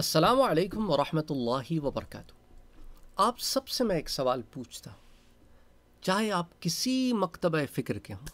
अस्सलाम वरहमतुल्लाहि वबरकातु आप सबसे मैं एक सवाल पूछता हूँ चाहे आप किसी मकतब फ़िक्र के हों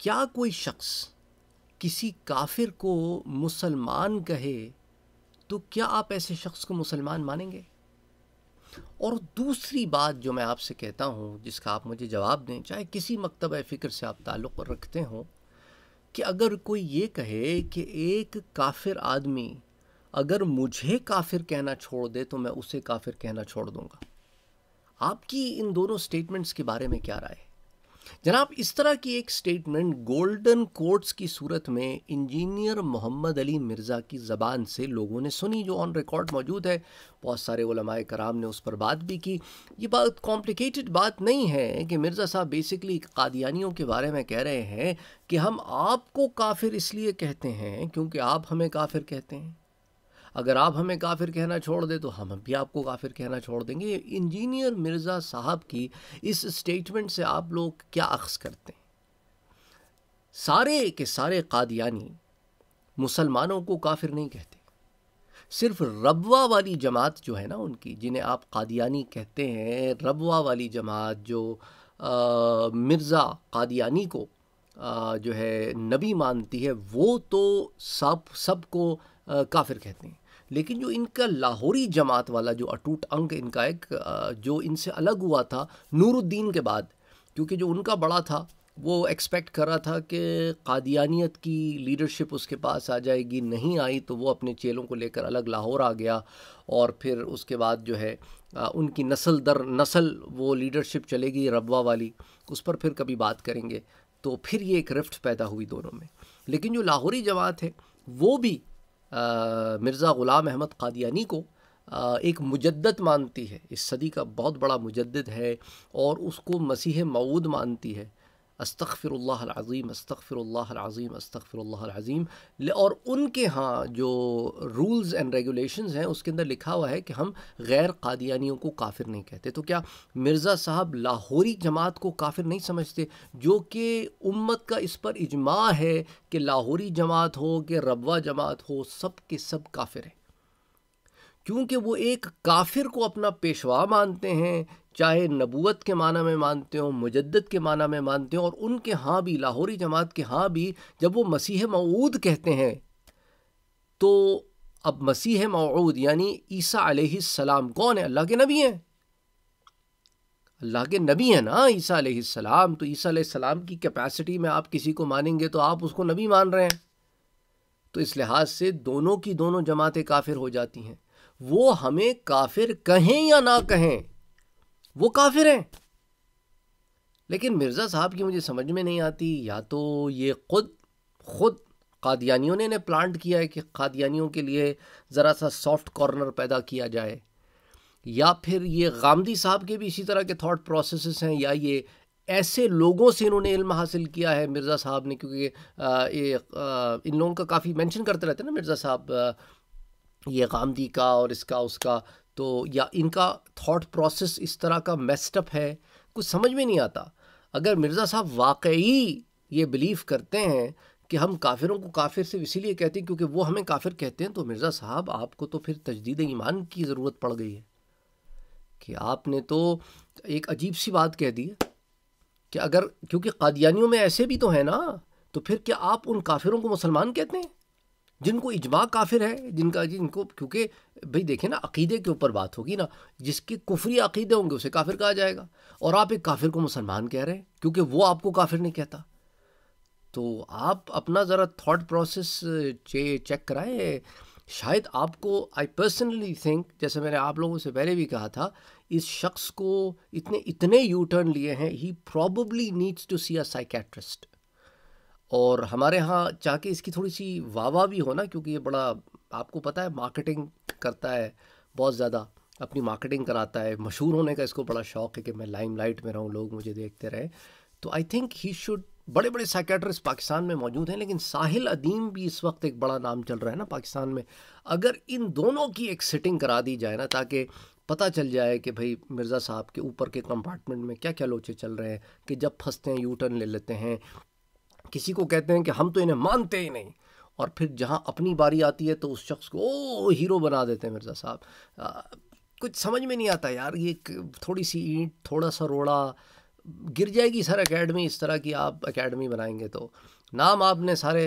क्या कोई शख्स किसी काफिर को मुसलमान कहे तो क्या आप ऐसे शख्स को मुसलमान मानेंगे और दूसरी बात जो मैं आपसे कहता हूँ जिसका आप मुझे जवाब दें चाहे किसी मकतब फ़िक्र से आप ताल्लुक़ रखते हों कि अगर कोई ये कहे कि एक काफिर आदमी अगर मुझे काफिर कहना छोड़ दे तो मैं उसे काफिर कहना छोड़ दूंगा आपकी इन दोनों स्टेटमेंट्स के बारे में क्या राय जनाब इस तरह की एक स्टेटमेंट गोल्डन कोर्ट्स की सूरत में इंजीनियर मोहम्मद अली मिर्ज़ा की ज़बान से लोगों ने सुनी जो ऑन रिकॉर्ड मौजूद है बहुत सारे ओलमाए कराम ने उस पर बात भी की ये बात कॉम्प्लिकेटेड बात नहीं है कि मिर्ज़ा साहब बेसिकली कादियानियों के बारे में कह रहे हैं कि हम आपको काफिर इसलिए कहते हैं क्योंकि आप हमें काफिर कहते हैं अगर आप हमें काफिर कहना छोड़ दें तो हम भी आपको काफिर कहना छोड़ देंगे इंजीनियर मिर्ज़ा साहब की इस स्टेटमेंट से आप लोग क्या अक्स करते हैं सारे के सारे कादियानी मुसलमानों को काफिर नहीं कहते सिर्फ रबवा वाली जमात जो है ना उनकी जिन्हें आप कादियानी कहते हैं रबवा वाली जमात जो मिर्ज़ा कादियानी को आ, जो है नबी मानती है वो तो सब सबको काफिर कहते हैं लेकिन जो इनका लाहौरी जमात वाला जो अटूट अंग इनका एक जो इनसे अलग हुआ था नूरुद्दीन के बाद क्योंकि जो उनका बड़ा था वो एक्सपेक्ट कर रहा था कि कादियानियत की लीडरशिप उसके पास आ जाएगी नहीं आई तो वो अपने चेलों को लेकर अलग लाहौर आ गया और फिर उसके बाद जो है उनकी नस्ल दर नस्ल वो लीडरशिप चलेगी रबा वाली उस पर फिर कभी बात करेंगे तो फिर ये एक रिफ्ट पैदा हुई दोनों में लेकिन जो लाहौरी जमात है वो भी मिर्ज़ा ग़ुलाम अहमद कादियानी को एक मुजदत मानती है इस सदी का बहुत बड़ा मुजद है और उसको मसीह मऊद मानती है अस्तफ़िरल्लाज़ीम अस्तफ़िरल्लाज़ीम अस्तफ़िरल्लाज़ीम और उनके यहाँ जो रूल्स एंड रेगुलेशंस हैं उसके अंदर लिखा हुआ है कि हम गैर कादियानियों को काफिर नहीं कहते तो क्या मिर्ज़ा साहब लाहौरी जमात को काफिर नहीं समझते जो कि उम्मत का इस पर इजमा है कि लाहौरी जमात हो कि रबा जमात हो सब के सब काफिर हैं क्योंकि वो एक काफिर को अपना पेशवा मानते हैं चाहे नबूत के माना में मानते हो मुजद्दत के माना में मानते हो और उनके हाँ भी लाहौरी जमात के हाँ भी जब वो मसीह मऊद कहते हैं तो अब मसीह मऊद यानी ईसा सलाम कौन है अल्लाह के नबी हैं अल्लाह के नबी हैं ना ईसा सलाम तो ईसा सलाम की कैपेसिटी में आप किसी को मानेंगे तो आप उसको नबी मान रहे हैं तो इस लिहाज से दोनों की दोनों जमातें काफिर हो जाती हैं वो हमें काफिर कहें या ना कहें वो काफिर हैं लेकिन मिर्ज़ा साहब की मुझे समझ में नहीं आती या तो ये खुद खुद कादियानियों ने इन्हें प्लांट किया है कि कादियानियों के लिए ज़रा सा सॉफ्ट कॉर्नर पैदा किया जाए या फिर ये गामदी साहब के भी इसी तरह के थॉट प्रोसेस हैं या ये ऐसे लोगों से इन्होंने इल्म हासिल किया है मिर्ज़ा साहब ने क्योंकि आ, ये आ, इन लोगों का काफ़ी मेंशन करते रहते हैं ना मिर्ज़ा साहब ये गांधी का और इसका उसका तो या इनका थॉट प्रोसेस इस तरह का मेस्टअप है कुछ समझ में नहीं आता अगर मिर्ज़ा साहब वाकई ये बिलीव करते हैं कि हम काफिरों को काफिर सिर्फ इसीलिए कहते हैं क्योंकि वो हमें काफिर कहते हैं तो मिर्ज़ा साहब आपको तो फिर तजदीद ईमान की ज़रूरत पड़ गई है कि आपने तो एक अजीब सी बात कह दी कि अगर क्योंकि कादियानियों में ऐसे भी तो हैं ना तो फिर क्या आप उन काफिरों को मुसलमान कहते हैं जिनको इजमा काफिर है जिनका जिनको क्योंकि भाई देखें ना अकीदे के ऊपर बात होगी ना जिसके कुफरी अकीदे होंगे उसे काफिर कहा जाएगा और आप एक काफिर को मुसलमान कह रहे हैं क्योंकि वो आपको काफिर नहीं कहता तो आप अपना ज़रा थाट प्रोसेस चे, चेक कराएं शायद आपको आई पर्सनली थिंक जैसे मैंने आप लोगों से पहले भी कहा था इस शख्स को इतने इतने यू टर्न लिए हैं he probably needs to see a psychiatrist और हमारे यहाँ चाह के इसकी थोड़ी सी वाह भी हो ना क्योंकि ये बड़ा आपको पता है मार्केटिंग करता है बहुत ज़्यादा अपनी मार्केटिंग कराता है मशहूर होने का इसको बड़ा शौक है कि मैं लाइम लाइट में रहूँ लोग मुझे देखते रहें तो आई थिंक ही शुड बड़े बड़े साइकेट्रिस्ट पाकिस्तान में मौजूद हैं लेकिन साहिल अदीम भी इस वक्त एक बड़ा नाम चल रहा है ना पाकिस्तान में अगर इन दोनों की एक सिटिंग करा दी जाए ना ताकि पता चल जाए कि भाई मिर्ज़ा साहब के ऊपर के कंपार्टमेंट में क्या क्या लोचे चल रहे हैं कि जब फंसते हैं यू टर्न ले लेते हैं किसी को कहते हैं कि हम तो इन्हें मानते ही नहीं और फिर जहाँ अपनी बारी आती है तो उस शख्स को ओ हीरो बना देते हैं मिर्ज़ा साहब कुछ समझ में नहीं आता यार ये थोड़ी सी ईंट थोड़ा सा रोड़ा गिर जाएगी सर एकेडमी इस तरह की आप एकेडमी बनाएंगे तो नाम आपने सारे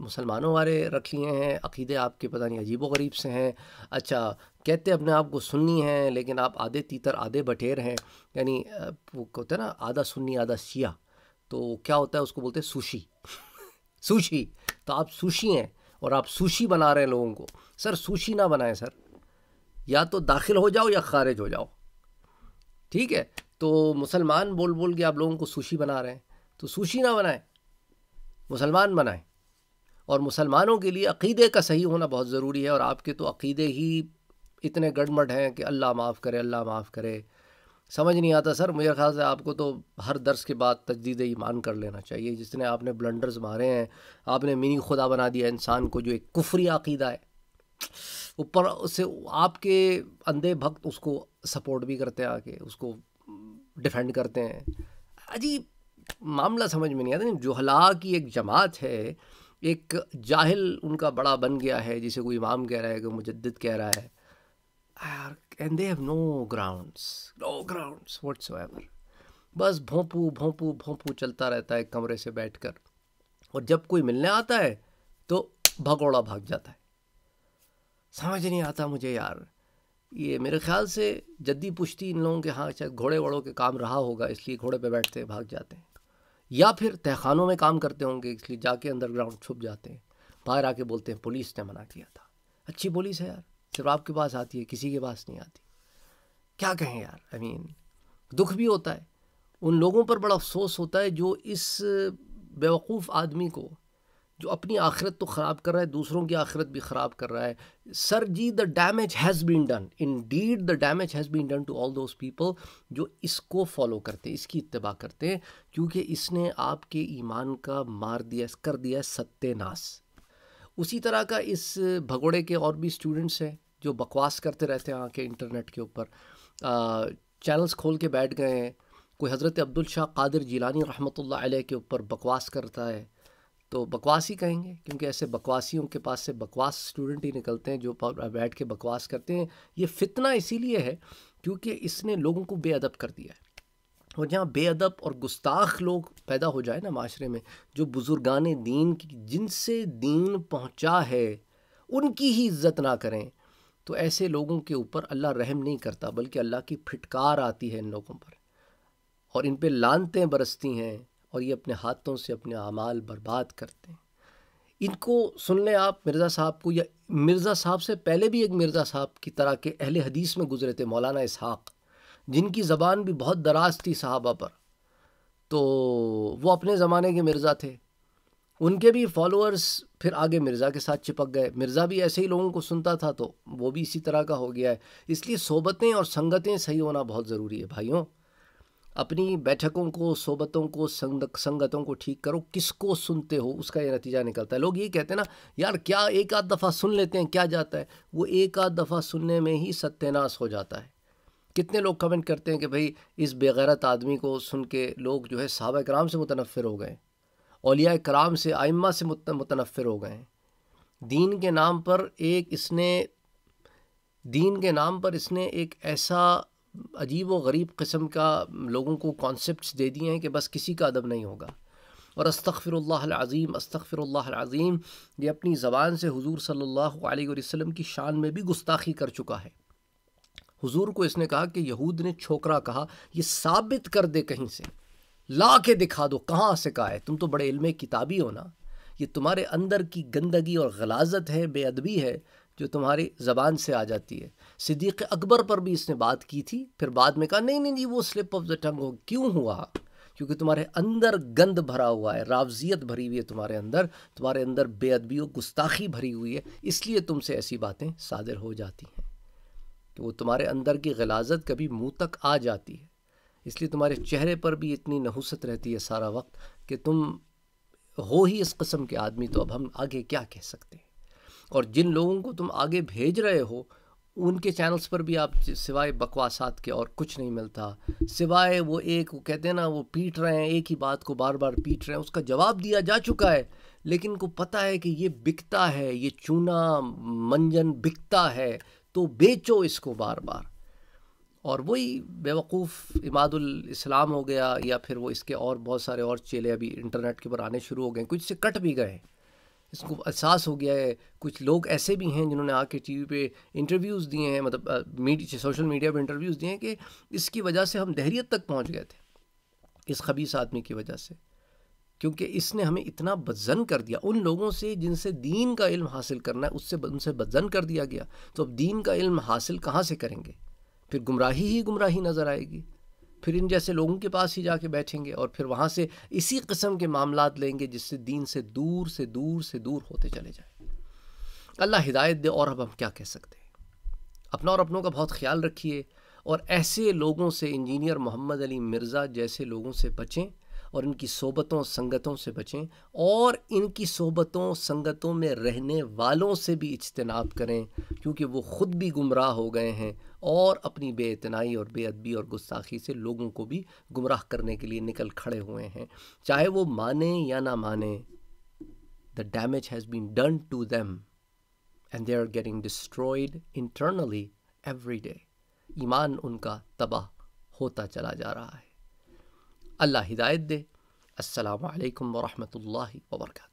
मुसलमानों वाले रख लिए हैं अकीदे आपके पता नहीं अजीबो गरीब से हैं अच्छा कहते अपने आप को सुन्नी हैं लेकिन आप आधे तीतर आधे बटेर हैं यानी वो कहते हैं ना आधा सुन्नी आधा शिया तो क्या होता है उसको बोलते हैं सुशी सुशी तो आप सुशी हैं और आप सुशी बना रहे हैं लोगों को सर सुशी ना बनाएं सर या तो दाखिल हो जाओ या खारिज हो जाओ ठीक है तो मुसलमान बोल बोल के आप लोगों को सुशी बना रहे हैं तो सुशी ना बनाएं मुसलमान बनाएं और मुसलमानों के लिए अकीदे का सही होना बहुत ज़रूरी है और आपके तो अकीदे ही इतने गड़मड़ हैं कि अल्लाह माफ़ करे अल्लाह माफ़ करे समझ नहीं आता सर मुझे ख्याल से आपको तो हर दर्स के बाद तजदीद ईमान कर लेना चाहिए जिसने आपने ब्लंडर्स मारे हैं आपने मिनी खुदा बना दिया इंसान को जो एक कुफरी अकीदा है ऊपर उससे आपके अंधे भक्त उसको सपोर्ट भी करते हैं आके उसको डिफेंड करते हैं अजीब मामला समझ में नहीं आता जोहला की एक जमात है एक जाहिल उनका बड़ा बन गया है जिसे कोई इमाम कह रहा है कोई मुजद कह रहा है and they have no grounds no grounds whatsoever बस भोंपू भोंपू भोंपू चलता रहता है कमरे से बैठकर और जब कोई मिलने आता है तो भगोड़ा भाग जाता है समझ नहीं आता मुझे यार ये मेरे ख्याल से जद्दी पुश्ती इन लोगों के हाँ शायद अच्छा, घोड़े वड़ों के काम रहा होगा इसलिए घोड़े पे बैठते हैं भाग जाते हैं या फिर तहखानों में काम करते होंगे इसलिए जाके अंडरग्राउंड छुप जाते हैं बाहर आके बोलते हैं पुलिस ने मना किया था अच्छी पुलिस है यार सिर्फ आपके पास आती है किसी के पास नहीं आती क्या कहें यार आई I मीन mean, दुख भी होता है उन लोगों पर बड़ा अफसोस होता है जो इस बेवकूफ़ आदमी को जो अपनी आखिरत तो ख़राब कर रहा है दूसरों की आखिरत भी ख़राब कर रहा है sir ji the damage has been done indeed the damage has been done to all those people जो इसको फॉलो करते हैं इसकी इतबा करते हैं क्योंकि इसने आपके ईमान का मार दिया कर दिया सत्यनाश उसी तरह का इस भगोड़े के और भी स्टूडेंट्स हैं जो बकवास करते रहते हैं आके इंटरनेट के ऊपर चैनल्स खोल के बैठ गए हैं कोई हज़रत अब्दुल शाह कादिर जिलानी रहमत अलैह के ऊपर बकवास करता है तो बकवास ही कहेंगे क्योंकि ऐसे बकवासियों के पास से बकवास स्टूडेंट ही निकलते हैं जो बैठ के बकवास करते हैं ये फितना इसीलिए है क्योंकि इसने लोगों को बेअदब कर दिया है और जहाँ बेअदब और गुस्ताख लोग पैदा हो जाए ना माशरे में जो बुज़ुर्गान दीन की जिनसे दीन पहुँचा है उनकी ही इज्जत ना करें तो ऐसे लोगों के ऊपर अल्लाह रहम नहीं करता बल्कि अल्लाह की फिटकार आती है इन लोगों पर और इन पर लानतें बरसती हैं और ये अपने हाथों से अपने अमाल बर्बाद करते हैं इनको सुन लें आप मिर्ज़ा साहब को या मिर्ज़ा साहब से पहले भी एक मिर्ज़ा साहब की तरह के अहल हदीस में गुजरे थे मौलाना इसहाक़ जिनकी ज़बान भी बहुत दराज थी साहबा पर तो वो अपने ज़माने के मिर्ज़ा थे उनके भी फॉलोअर्स फिर आगे मिर्ज़ा के साथ चिपक गए मिर्ज़ा भी ऐसे ही लोगों को सुनता था तो वो भी इसी तरह का हो गया है इसलिए सोबतें और संगतें सही होना बहुत ज़रूरी है भाइयों अपनी बैठकों को सोबतों को संग संगतों को ठीक करो किसको सुनते हो उसका ये नतीजा निकलता है लोग ये कहते हैं ना यार क्या एक आध दफ़ा सुन लेते हैं क्या जाता है वो एक आध दफ़ा सुनने में ही सत्यानाश हो जाता है कितने लोग कमेंट करते हैं कि भाई इस बेगैरत आदमी को सुन के लोग जो है साहब कराम से मुतनफ़िर हो गए अलिया कराम से आइम्मा से मुतनफ़िर हो गए हैं दीन के नाम पर एक इसने दीन के नाम पर इसने एक ऐसा अजीब व गरीब कस्म का लोगों को कॉन्सेप्ट दे दिए हैं कि बस किसी का अदब नहीं होगा और अस्तफ़िरल्लाज़ीम अस्तफ़िरल्लाज़ीम ये अपनी ज़बान से हुजूर सल्लल्लाहु अलैहि वसल्लम की शान में भी गुस्ताखी कर चुका है हुजूर को इसने कहा कि यहूद ने छोकरा कहा ये साबित कर दे कहीं से ला के दिखा दो कहाँ से कहा है तुम तो बड़े इल्म किताबी हो ना ये तुम्हारे अंदर की गंदगी और गलाजत है बेअदबी है जो तुम्हारी ज़बान से आ जाती है सिद्दीक़ अकबर पर भी इसने बात की थी फिर बाद में कहा नहीं नहीं नहीं वो स्लिप ऑफ द टंग हो क्यों हुआ क्योंकि तुम्हारे अंदर गंद भरा हुआ है रावजियत भरी हुई है तुम्हारे अंदर तुम्हारे अंदर बेअदबी और गुस्ताखी भरी हुई है इसलिए तुमसे ऐसी बातें सादिर हो जाती हैं कि तो वो तुम्हारे अंदर की गलाजत कभी मुँह तक आ जाती है इसलिए तुम्हारे चेहरे पर भी इतनी नहुसत रहती है सारा वक्त कि तुम हो ही इस कस्म के आदमी तो अब हम आगे क्या कह सकते हैं और जिन लोगों को तुम आगे भेज रहे हो उनके चैनल्स पर भी आप सिवाय बकवासात के और कुछ नहीं मिलता सिवाय वो एक वो कहते हैं ना वो पीट रहे हैं एक ही बात को बार बार पीट रहे हैं उसका जवाब दिया जा चुका है लेकिन को पता है कि ये बिकता है ये चूना मंजन बिकता है तो बेचो इसको बार बार और वही बेवकूफ़ इमादुल इस्लाम हो गया या फिर वो इसके और बहुत सारे और चेले अभी इंटरनेट के ऊपर आने शुरू हो गए कुछ से कट भी गए इसको एहसास हो गया है कुछ लोग ऐसे भी हैं जिन्होंने आके टीवी पे इंटरव्यूज़ दिए हैं मतलब मीडिया सोशल मीडिया पे इंटरव्यूज़ दिए हैं कि इसकी वजह से हम दहरीत तक पहुंच गए थे इस खबीस आदमी की वजह से क्योंकि इसने हमें इतना बदजन कर दिया उन लोगों से जिनसे दीन का इल्म हासिल करना है उससे उनसे बदजन कर दिया गया तो अब दीन का इल्म हासिल कहाँ से करेंगे फिर गुमराही ही गुमराही नज़र आएगी फिर इन जैसे लोगों के पास ही जाके बैठेंगे और फिर वहाँ से इसी कस्म के मामला लेंगे जिससे दीन से दूर से दूर से दूर होते चले जाए अल्लाह हिदायत दे और अब हम क्या कह सकते हैं अपना और अपनों का बहुत ख्याल रखिए और ऐसे लोगों से इंजीनियर मोहम्मद अली मिर्ज़ा जैसे लोगों से बचें और इनकी सोबतों संगतों से बचें और इनकी सोबतों संगतों में रहने वालों से भी इजतनाब करें क्योंकि वो ख़ुद भी गुमराह हो गए हैं और अपनी बेतनाई और बेअदबी और गुस्ताखी से लोगों को भी गुमराह करने के लिए निकल खड़े हुए हैं चाहे वो माने या ना माने the damage has been done to them and they are getting destroyed internally every day ईमान उनका तबाह होता चला जा रहा है اللہ ہدایت دے السلام علیکم ورحمۃ اللہ وبرکاتہ